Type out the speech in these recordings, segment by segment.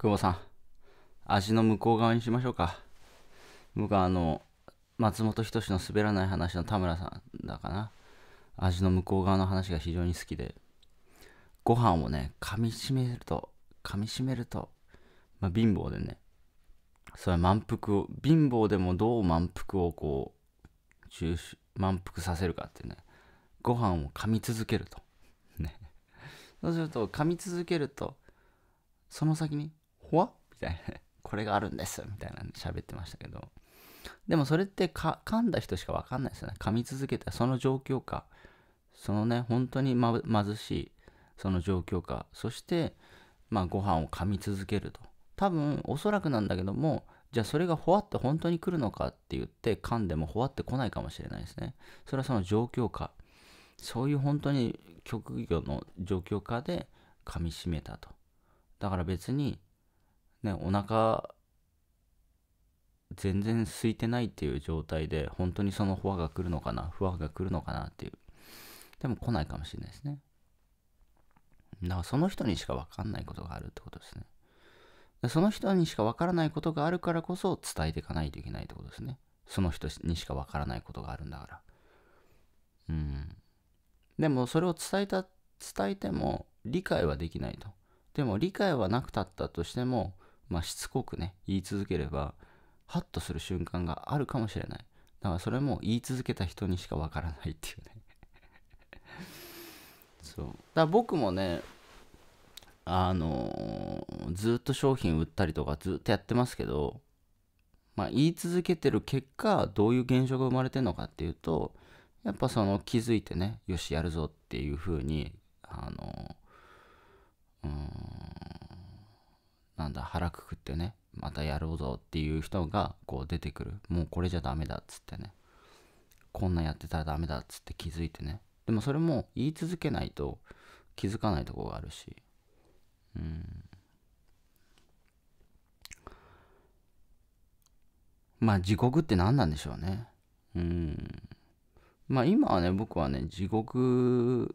久保さん、足の向こう側にしましょうか。僕はあの、松本人志の滑らない話の田村さんだかな。味の向こう側の話が非常に好きで、ご飯をね、噛みしめると、噛みしめると、まあ、貧乏でね、それは満腹を、貧乏でもどう満腹をこう、中止、満腹させるかっていうね、ご飯を噛み続けると。ね。そうすると、噛み続けると、その先にほわみたいな。これがあるんです。みたいな喋ってましたけど。でもそれってか噛んだ人しか分かんないですよね。噛み続けたその状況か。そのね、本当に、ま、貧しいその状況か。そして、まあ、ご飯を噛み続けると。多分、おそらくなんだけども、じゃあそれがほわって本当に来るのかって言って噛んでもほわってこないかもしれないですね。それはその状況か。そういう本当に極業の状況下で噛みしめたと。だから別にね、お腹全然空いてないっていう状態で本当にそのフォアが来るのかなフォアが来るのかなっていうでも来ないかもしれないですねだからその人にしか分かんないことがあるってことですねでその人にしか分からないことがあるからこそ伝えていかないといけないってことですねその人にしか分からないことがあるんだからうんでもそれを伝えた伝えても理解はできないとでも理解はなくたったとしてもまあ、しつこくね、言い続ければ、ハッとする瞬間があるかもしれない。だからそれも言い続けた人にしかわからないっていうね そう。だから僕もね、あのー、ずっと商品売ったりとかずっとやってますけど、まあ、言い続けてる結果、どういう現象が生まれてるのかっていうと、やっぱその気づいてね、よしやるぞっていうふうに、あのなんだ腹くくってねまたやろうぞっていう人がこう出てくるもうこれじゃダメだっつってねこんなやってたらダメだっつって気づいてねでもそれも言い続けないと気づかないとこがあるしうんまあ地獄って何なんでしょうねうんまあ今はね僕はね地獄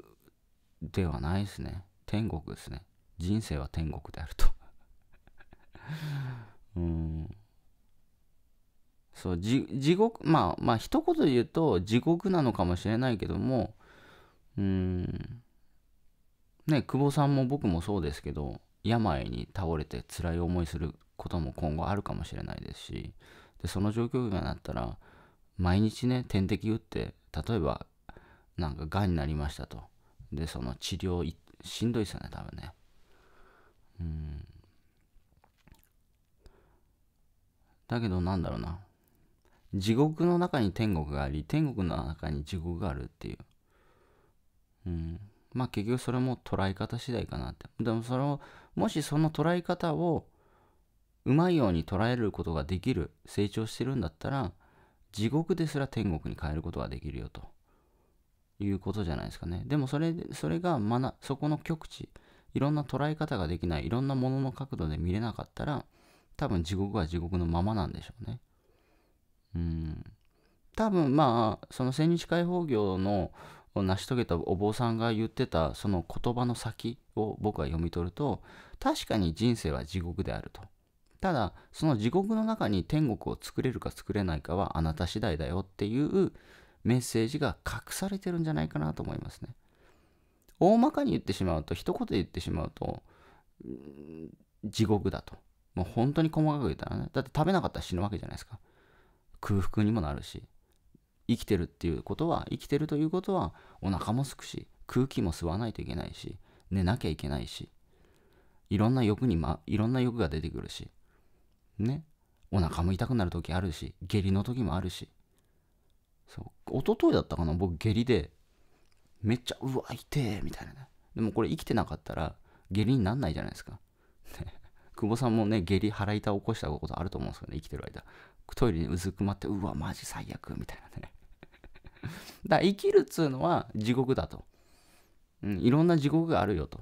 ではないですね天国ですね人生は天国であるとそう地獄まあまあ一言で言うと地獄なのかもしれないけどもうんね久保さんも僕もそうですけど病に倒れて辛い思いすることも今後あるかもしれないですしでその状況がなったら毎日ね点滴打って例えばなんかがんになりましたとでその治療しんどいですよね多分ねうんだけどなんだろうな地獄の中に天国があり天国の中に地獄があるっていう、うん、まあ結局それも捉え方次第かなってでもそれをもしその捉え方をうまいように捉えることができる成長してるんだったら地獄ですら天国に変えることができるよということじゃないですかねでもそれそれがまなそこの極地いろんな捉え方ができないいろんなものの角度で見れなかったら多分地獄は地獄のままなんでしょうね。うん多分まあその千日解放業の成し遂げたお坊さんが言ってたその言葉の先を僕は読み取ると確かに人生は地獄であるとただその地獄の中に天国を作れるか作れないかはあなた次第だよっていうメッセージが隠されてるんじゃないかなと思いますね大まかに言ってしまうと一言言ってしまうと地獄だともう本当に細かく言ったらねだって食べなかったら死ぬわけじゃないですか空腹にもなるし生きてるっていうことは生きてるということはお腹もすくし空気も吸わないといけないし寝なきゃいけないしいろんな欲に、ま、いろんな欲が出てくるしねお腹も痛くなる時あるし下痢の時もあるしそう一昨日だったかな僕下痢でめっちゃうわ痛えみたいなねでもこれ生きてなかったら下痢になんないじゃないですか久保さんもね、下痢、腹痛を起こしたことあると思うんですよね、生きてる間。トイレにうずくまって、うわ、マジ最悪、みたいなね。だから生きるっつうのは地獄だと。うん、いろんな地獄があるよと。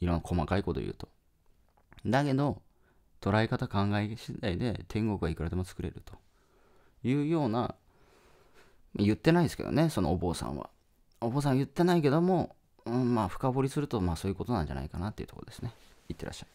いろんな細かいこと言うと。だけど、捉え方考え次第で天国はいくらでも作れるというような、言ってないですけどね、そのお坊さんは。お坊さん言ってないけども、うん、まあ深掘りすると、まあそういうことなんじゃないかなっていうところですね。いってらっしゃい。